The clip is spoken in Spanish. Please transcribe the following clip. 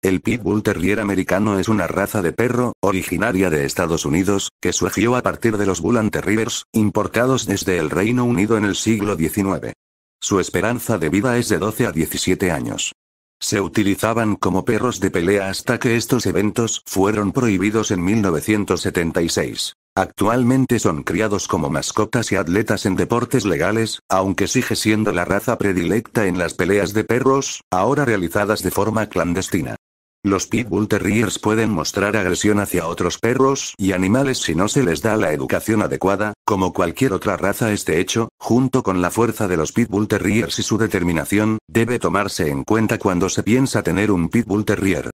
El Pitbull Terrier americano es una raza de perro, originaria de Estados Unidos, que surgió a partir de los Bull Terriers, importados desde el Reino Unido en el siglo XIX. Su esperanza de vida es de 12 a 17 años. Se utilizaban como perros de pelea hasta que estos eventos fueron prohibidos en 1976. Actualmente son criados como mascotas y atletas en deportes legales, aunque sigue siendo la raza predilecta en las peleas de perros, ahora realizadas de forma clandestina. Los Pitbull Terriers pueden mostrar agresión hacia otros perros y animales si no se les da la educación adecuada, como cualquier otra raza este hecho, junto con la fuerza de los Pitbull Terriers y su determinación, debe tomarse en cuenta cuando se piensa tener un Pitbull Terrier.